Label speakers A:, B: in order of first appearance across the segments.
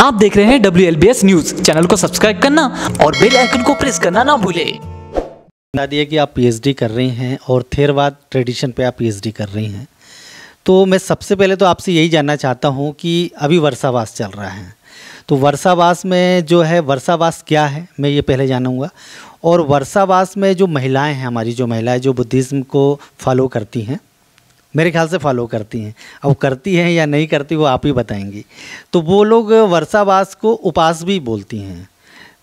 A: आप देख रहे हैं डब्ल्यू न्यूज चैनल को सब्सक्राइब करना और बेल आइकन को प्रेस करना ना भूले बता दिया कि आप पीएचडी कर रही हैं और थेरवाद ट्रेडिशन पे आप पीएचडी कर रही हैं तो मैं सबसे पहले तो आपसे यही जानना चाहता हूँ कि अभी वर्षावास चल रहा है तो वर्षावास में जो है वर्षावास क्या है मैं ये पहले जानूँगा और वर्षावास में जो महिलाएं हैं हमारी जो महिलाएं जो बुद्धिज़्म को फॉलो करती हैं मेरे ख्याल से फॉलो करती हैं अब करती हैं या नहीं करती वो आप ही बताएंगी तो वो लोग वर्षावास को उपास भी बोलती हैं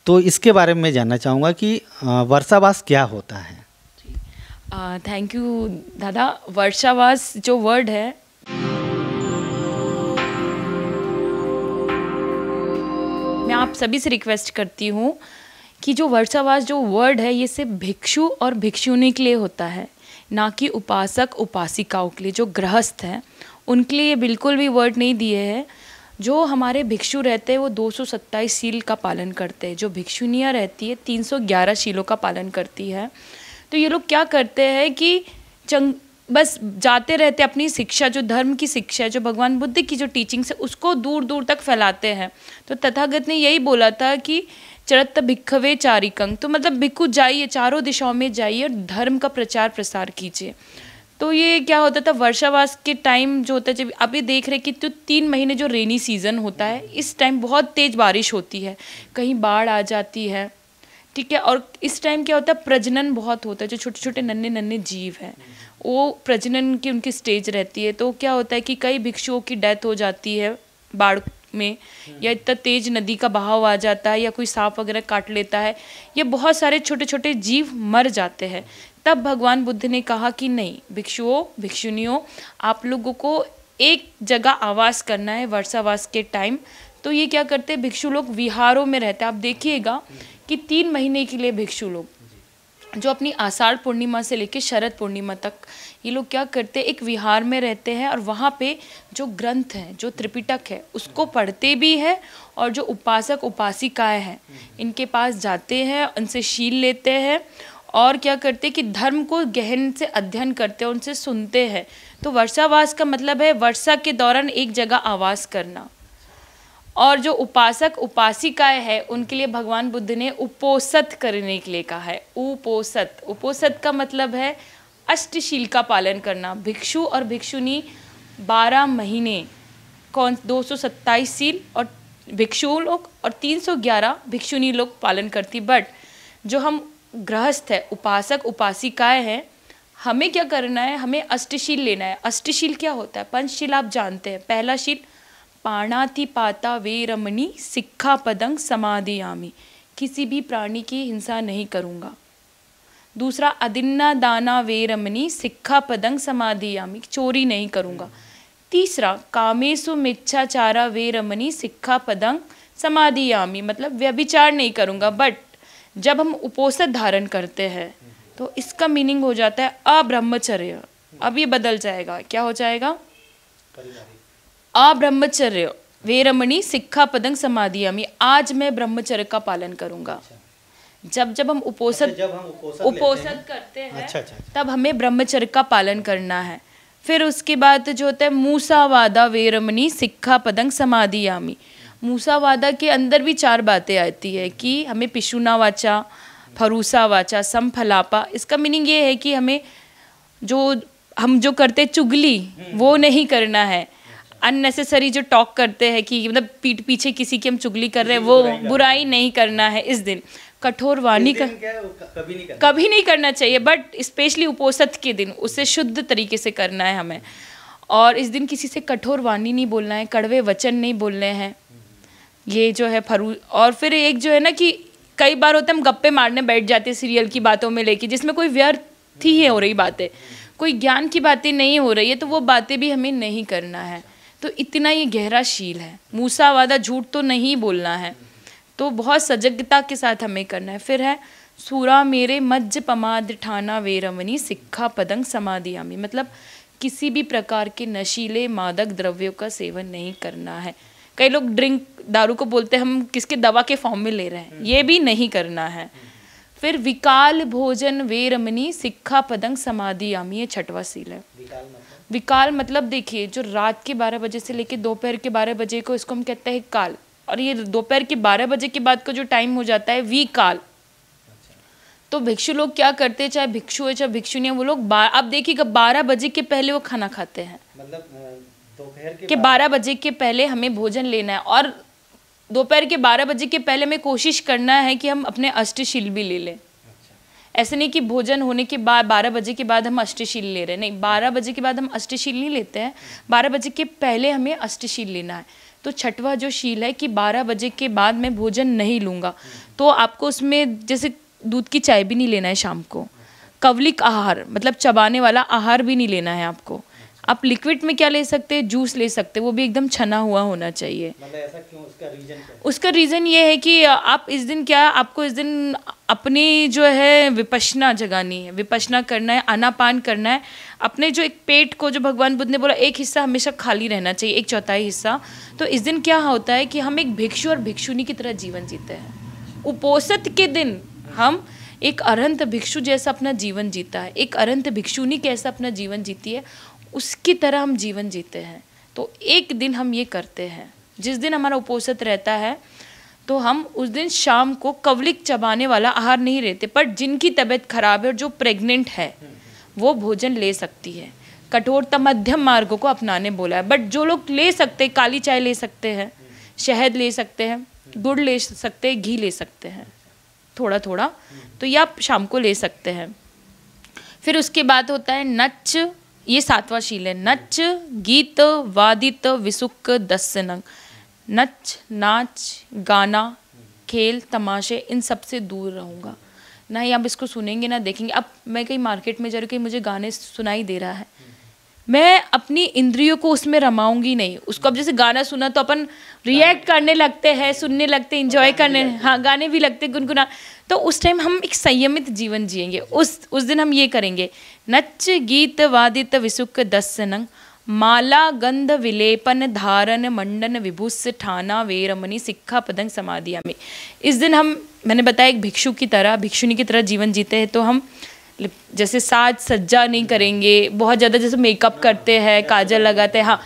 A: तो इसके बारे में जानना चाहूँगा कि वर्षावास क्या होता है
B: थैंक यू दादा वर्षावास जो वर्ड है मैं आप सभी से रिक्वेस्ट करती हूँ कि जो वर्षावास जो वर्ड है ये सिर्फ भिक्षु और भिक्षुनी के लिए होता है ना कि उपासक उपासिकाओं के लिए जो गृहस्थ हैं उनके लिए ये बिल्कुल भी वर्ड नहीं दिए हैं जो हमारे भिक्षु रहते हैं वो 227 सील का पालन करते हैं जो भिक्षुनिया रहती है 311 शीलों का पालन करती है तो ये लोग क्या करते हैं कि चंग बस जाते रहते अपनी शिक्षा जो धर्म की शिक्षा है जो भगवान बुद्ध की जो टीचिंग्स है उसको दूर दूर तक फैलाते हैं तो तथागत ने यही बोला था कि चरत भिक्खवे चारिकंग तो मतलब भिक्खु जाइए चारों दिशाओं में जाइए और धर्म का प्रचार प्रसार कीजिए तो ये क्या होता था वर्षावास के टाइम जो होता है जब आप ये देख रहे कि तो तीन महीने जो रेनी सीज़न होता है इस टाइम बहुत तेज़ बारिश होती है कहीं बाढ़ आ जाती है ठीक है और इस टाइम क्या होता है प्रजनन बहुत होता है जो छोटे छोटे नन्हे नन्हे जीव हैं वो प्रजनन की उनकी स्टेज रहती है तो क्या होता है कि कई भिक्षुओं की डेथ हो जाती है बाढ़ में या इतना तेज नदी का बहाव आ जाता है या कोई सांप वगैरह काट लेता है या बहुत सारे छोटे छोटे जीव मर जाते हैं तब भगवान बुद्ध ने कहा कि नहीं भिक्षुओं भिक्षुनियों आप लोगों को एक जगह आवास करना है वर्षावास के टाइम तो ये क्या करते हैं भिक्षु लोग विहारों में रहते हैं आप देखिएगा कि तीन महीने के लिए भिक्षु लोग जो अपनी आषाढ़ पूर्णिमा से लेकर शरद पूर्णिमा तक ये लोग क्या करते हैं एक विहार में रहते हैं और वहाँ पे जो ग्रंथ है जो त्रिपिटक है उसको पढ़ते भी हैं और जो उपासक उपासिकाएँ हैं इनके पास जाते हैं उनसे शील लेते हैं और क्या करते कि धर्म को गहन से अध्ययन करते हैं उनसे सुनते हैं तो वर्षावास का मतलब है वर्षा के दौरान एक जगह आवास करना और जो उपासक उपासिकाएं है उनके लिए भगवान बुद्ध ने उपोसत करने के लिए कहा है उपोसत उपोसत का मतलब है अष्टशील का पालन करना भिक्षु और भिक्षुनी बारह महीने कौन दो सौ सत्ताईस सील और भिक्षु लोग और तीन सौ ग्यारह भिक्षुनी लोग पालन करती बट जो हम गृहस्थ है उपासक उपासिकाएं हैं हमें क्या करना है हमें अष्टशील लेना है अष्टशील क्या होता है पंचशील आप जानते हैं पहला शील पाणातिपाता रमणी सिक्खा पदंग समाधियामी किसी भी प्राणी की हिंसा नहीं करूँगा दूसरा अदिन्ना दाना वे रमणी सिक्खा पदंग समाधियामी चोरी नहीं करूँगा तीसरा कामेशु मिच्छाचारा रमणी सिक्खा पदंग समाधियामी मतलब व्यभिचार नहीं करूँगा बट जब हम उपोषित धारण करते हैं तो इसका मीनिंग हो जाता है अब्रह्मचर्य अब ये बदल जाएगा क्या हो जाएगा आ ब्रह्मचर्य वेरमणि सिक्खा पदंग समाधियामी आज मैं ब्रह्मचर्य का पालन करूंगा अच्छा। जब जब हम उपोषण अच्छा, जब हम उपोषण करते हैं अच्छा, अच्छा, अच्छा। तब हमें ब्रह्मचर्य का पालन करना है फिर उसके बाद जो होता है मूसावादा वेरमणि सिक्खा पदंग समाधियामी मूसावादा के अंदर भी चार बातें आती है कि हमें पिशुना वाचा फरूसा वाचा समफलापा इसका मीनिंग ये है कि हमें जो हम जो करते चुगली हम्म। वो नहीं करना है अननेसेसरी जो टॉक करते हैं कि मतलब पीठ पीछे किसी की हम चुगली कर रहे हैं वो बुराई, बुराई नहीं करना है इस दिन कठोर वाणी का
A: कभी नहीं
B: कभी नहीं करना चाहिए बट स्पेशली उपोसत के दिन उसे शुद्ध तरीके से करना है हमें और इस दिन किसी से कठोर वाणी नहीं बोलना है कड़वे वचन नहीं बोलने हैं ये जो है फरू और फिर एक जो है ना कि कई बार होते हम गप्पे मारने बैठ जाते हैं सीरियल की बातों में लेके जिसमें कोई व्यर्थ ही हो रही बातें कोई ज्ञान की बातें नहीं हो रही है तो वो बातें भी हमें नहीं करना है तो इतना ये गहरा शील है मूसा वादा झूठ तो नहीं बोलना है तो बहुत सजगता के साथ हमें करना है फिर है सूरा मेरे मज्ज पमाद ठाना रमनी सिक्खा पदंग समाधियामी मतलब किसी भी प्रकार के नशीले मादक द्रव्यों का सेवन नहीं करना है कई लोग ड्रिंक दारू को बोलते हैं हम किसके दवा के फॉर्म में ले रहे हैं ये भी नहीं करना है फिर विकाल भोजन रमनी सिक्खा पदंग समाधि आमी ये छठवा सील है मतलब? विकाल मतलब देखिए जो रात के बारह बजे से लेकर दोपहर के बारह बजे को इसको हम कहते हैं काल और ये दोपहर के बारह बजे के बाद का जो टाइम हो जाता है वी काल तो भिक्षु लोग क्या करते हैं चाहे भिक्षु है चाहे भिक्षु वो लोग आप देखिएगा बारह बजे के पहले वो खाना खाते हैं मतलब दोपहर के, के बारह बजे के पहले हमें भोजन लेना है और दोपहर के बारह बजे के पहले हमें कोशिश करना है कि हम अपने अष्टशिल भी ले लें ऐसे नहीं कि भोजन होने के बाद बारह बजे के बाद हम अष्टशील ले रहे हैं नहीं बारह बजे के बाद हम अष्टशील नहीं लेते हैं बारह बजे के पहले हमें अष्टशील लेना है तो छठवा जो शील है कि बारह बजे के बाद मैं भोजन नहीं लूँगा तो आपको उसमें जैसे दूध की चाय भी नहीं लेना है शाम को कवलिक आहार मतलब चबाने वाला आहार भी नहीं लेना है आपको आप लिक्विड में क्या ले सकते हैं जूस ले सकते हैं वो भी एकदम छना हुआ होना चाहिए
A: मतलब ऐसा क्यों उसका रीज़न
B: उसका रीज़न ये है कि आप इस दिन क्या आपको इस दिन अपनी जो है विपशना जगानी है विपशना करना है अनापान करना है अपने जो एक पेट को जो भगवान बुद्ध ने बोला एक हिस्सा हमेशा खाली रहना चाहिए एक चौथाई हिस्सा तो इस दिन क्या होता है कि हम एक भिक्षु और भिक्षुनी की तरह जीवन जीते हैं उपोषित के दिन हम एक अरंत भिक्षु जैसा अपना जीवन जीता है एक अरंत भिक्षुनी कैसा अपना जीवन जीती है उसकी तरह हम जीवन जीते हैं तो एक दिन हम ये करते हैं जिस दिन हमारा उपोषित रहता है तो हम उस दिन शाम को कवलिक चबाने वाला आहार नहीं रहते पर जिनकी तबीयत खराब है और जो प्रेग्नेंट है वो भोजन ले सकती है कठोरता मध्यम मार्ग को अपनाने बोला है बट जो लोग ले सकते काली चाय ले सकते हैं शहद ले सकते हैं गुड़ ले सकते हैं घी ले सकते हैं थोड़ा थोड़ा तो ये आप शाम को ले सकते हैं फिर उसके बाद होता है नच ये सातवां शील है नच गीत वादित विसुक दस्सनंग नच नाच गाना खेल तमाशे इन सब से दूर रहूँगा ना ही आप इसको सुनेंगे ना देखेंगे अब मैं कहीं मार्केट में जा रही हूँ कि मुझे गाने सुनाई दे रहा है मैं अपनी इंद्रियों को उसमें रमाऊंगी नहीं उसको अब जैसे गाना सुना तो अपन रिएक्ट करने लगते हैं सुनने लगते इंजॉय करने हाँ गाने भी लगते गुनगुना तो उस टाइम हम एक संयमित जीवन जिएंगे उस उस दिन हम ये करेंगे नच गीत वादित विसुक दस्सनंग माला गंध विलेपन धारण मंडन विभुस ठाना वेरमणि सिक्खा पदंग समाधिया में इस दिन हम मैंने बताया एक भिक्षु की तरह भिक्षुनी की तरह जीवन जीते हैं तो हम जैसे साज सज्जा नहीं करेंगे बहुत ज़्यादा जैसे मेकअप करते हैं काजल लगाते हैं हाँ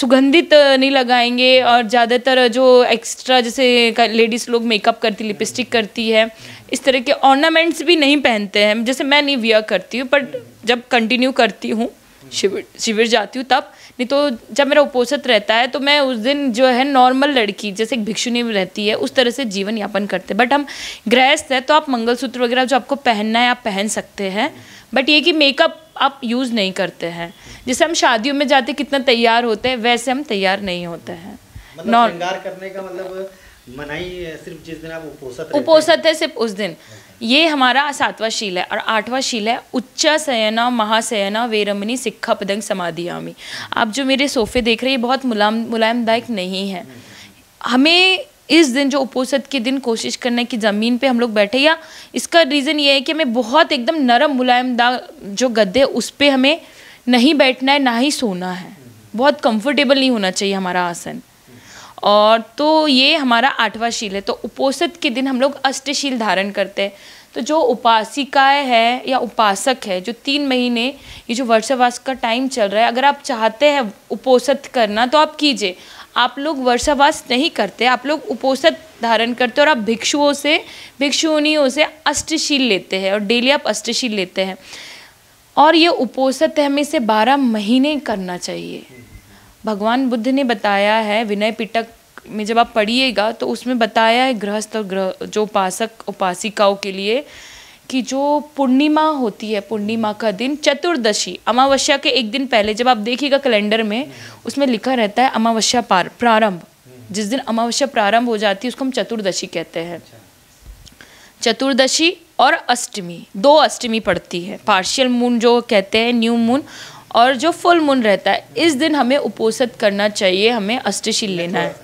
B: सुगंधित नहीं लगाएंगे और ज़्यादातर जो एक्स्ट्रा जैसे लेडीज़ लोग मेकअप करती लिपस्टिक करती है इस तरह के ऑर्नामेंट्स भी नहीं पहनते हैं जैसे मैं नहीं वियर करती हूँ बट जब कंटिन्यू करती हूँ शिविर शिविर जाती हूँ तब नहीं तो जब मेरा उपोषित रहता है तो मैं उस दिन जो है नॉर्मल लड़की जैसे एक भिक्षुनी रहती है उस तरह से जीवन यापन करते बट हम गृहस्थ है तो आप मंगलसूत्र वगैरह जो आपको पहनना है आप पहन सकते हैं बट ये कि मेकअप आप यूज़ नहीं करते हैं जैसे हम शादियों में जाते कितना तैयार होते हैं वैसे हम तैयार नहीं होते हैं मतलब
A: करने का मतलब मनाई सिर्फ जिस दिन आप
B: है सिर्फ उस दिन ये हमारा सातवां शील है और आठवां शील है उच्च सयना महासयना वेरमनी सिक्खा पदंग समाधियामी आप जो मेरे सोफे देख रहे हैं बहुत मुलायम मुलायमदायक नहीं है हमें इस दिन जो उपोषित के दिन कोशिश करना है कि ज़मीन पे हम लोग बैठे या इसका रीज़न ये है कि हमें बहुत एकदम नरम मुलायमदा जो गद्दे उस पर हमें नहीं बैठना है ना ही सोना है बहुत कंफर्टेबल नहीं होना चाहिए हमारा आसन और तो ये हमारा आठवां शील है तो उपोषित के दिन हम लोग अष्टशील धारण करते हैं तो जो उपासिकाएँ है या उपासक है जो तीन महीने ये जो वर्षावास का टाइम चल रहा है अगर आप चाहते हैं उपोषित करना तो आप कीजिए आप लोग वर्षावास नहीं करते आप लोग उपोषित धारण करते और आप भिक्षुओं से भिक्षुनियों से अष्टशील लेते हैं और डेली आप अष्टशील लेते हैं और ये उपोषित हमें से बारह महीने करना चाहिए भगवान बुद्ध ने बताया है विनय पिटक में जब आप पढ़िएगा तो उसमें बताया है गृहस्थ और ग्रह जो उपासक उपासिकाओं के लिए कि जो पूर्णिमा होती है पूर्णिमा का दिन चतुर्दशी अमावस्या के एक दिन पहले जब आप देखिएगा कैलेंडर में उसमें लिखा रहता है अमावस्या पार प्रारंभ जिस दिन अमावस्या प्रारंभ हो जाती है उसको हम चतुर्दशी कहते हैं चतुर्दशी और अष्टमी दो अष्टमी पड़ती है पार्शियल मून जो कहते हैं न्यू मून और जो फुल मून रहता है इस दिन हमें उपोषित करना चाहिए हमें अष्टशील लेना है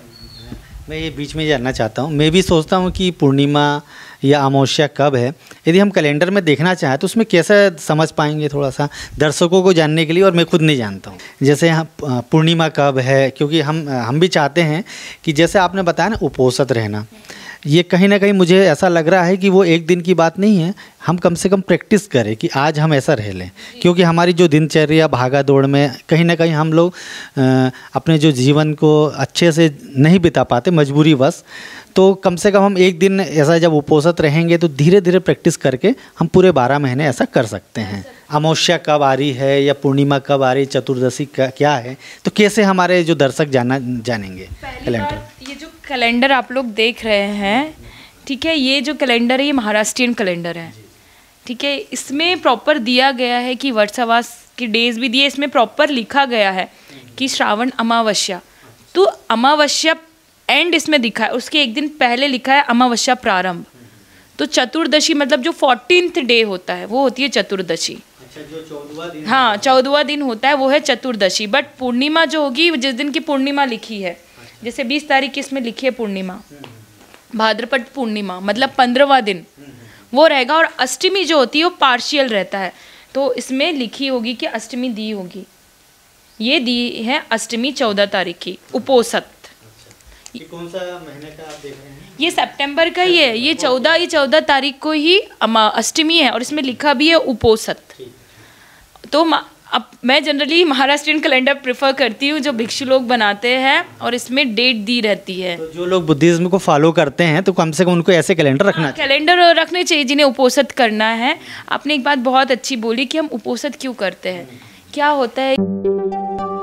A: मैं ये बीच में जानना चाहता हूँ मैं भी सोचता हूँ कि पूर्णिमा या अमावस्या कब है यदि हम कैलेंडर में देखना चाहें तो उसमें कैसे समझ पाएंगे थोड़ा सा दर्शकों को जानने के लिए और मैं खुद नहीं जानता हूँ जैसे यहाँ पूर्णिमा कब है क्योंकि हम हम भी चाहते हैं कि जैसे आपने बताया ना उपोषित रहना ये कहीं ना कहीं मुझे ऐसा लग रहा है कि वो एक दिन की बात नहीं है हम कम से कम प्रैक्टिस करें कि आज हम ऐसा रह लें क्योंकि हमारी जो दिनचर्या भागा दौड़ में कहीं ना कहीं हम लोग अपने जो जीवन को अच्छे से नहीं बिता पाते मजबूरी बस तो कम से कम हम एक दिन ऐसा जब उपोषित रहेंगे तो धीरे धीरे प्रैक्टिस करके हम पूरे बारह महीने ऐसा कर सकते हैं अमावस्या कब आ रही है या पूर्णिमा कब आ रही चतुर्दशी क्या है तो कैसे हमारे जो दर्शक जाना जानेंगे कैलेंडर ये
B: जो कैलेंडर आप लोग देख रहे हैं ठीक है ये जो कैलेंडर है ये महाराष्ट्रियन कैलेंडर है ठीक है इसमें प्रॉपर दिया गया है कि वर्षावास के डेज भी दिए इसमें प्रॉपर लिखा गया है कि श्रावण अमावस्या तो अमावस्या एंड इसमें दिखा है उसके एक दिन पहले लिखा है अमावस्या प्रारंभ तो चतुर्दशी मतलब जो फोर्टीनथ डे होता है वो होती है चतुर्दशी
A: अच्छा,
B: हाँ चौदवा दिन होता है वो है चतुर्दशी बट पूर्णिमा जो होगी जिस दिन की पूर्णिमा लिखी है जैसे बीस तारीख की इसमें लिखी है पूर्णिमा भाद्रपद पूर्णिमा मतलब पंद्रहवा दिन वो रहेगा और अष्टमी जो होती है वो पार्शियल रहता है तो इसमें लिखी होगी कि अष्टमी दी होगी ये दी है अष्टमी चौदह तारीख की उपोसत
A: ये कौन सा महीने का
B: आप देख रहे हैं ये सितंबर का ही है ये चौदह ही चौदह तारीख को ही अष्टमी है और इसमें लिखा भी है उपोसत तो अब मैं जनरली महाराष्ट्रियन कैलेंडर प्रेफर करती हूँ जो भिक्षु लोग बनाते हैं और इसमें डेट दी रहती है तो जो
A: लोग बुद्धिज्म को फॉलो करते हैं तो कम से कम उनको ऐसे कैलेंडर रखना
B: कैलेंडर हाँ, रखने चाहिए जिन्हें उपोषित करना है आपने एक बात बहुत अच्छी बोली कि हम उपोषित क्यों करते हैं क्या होता है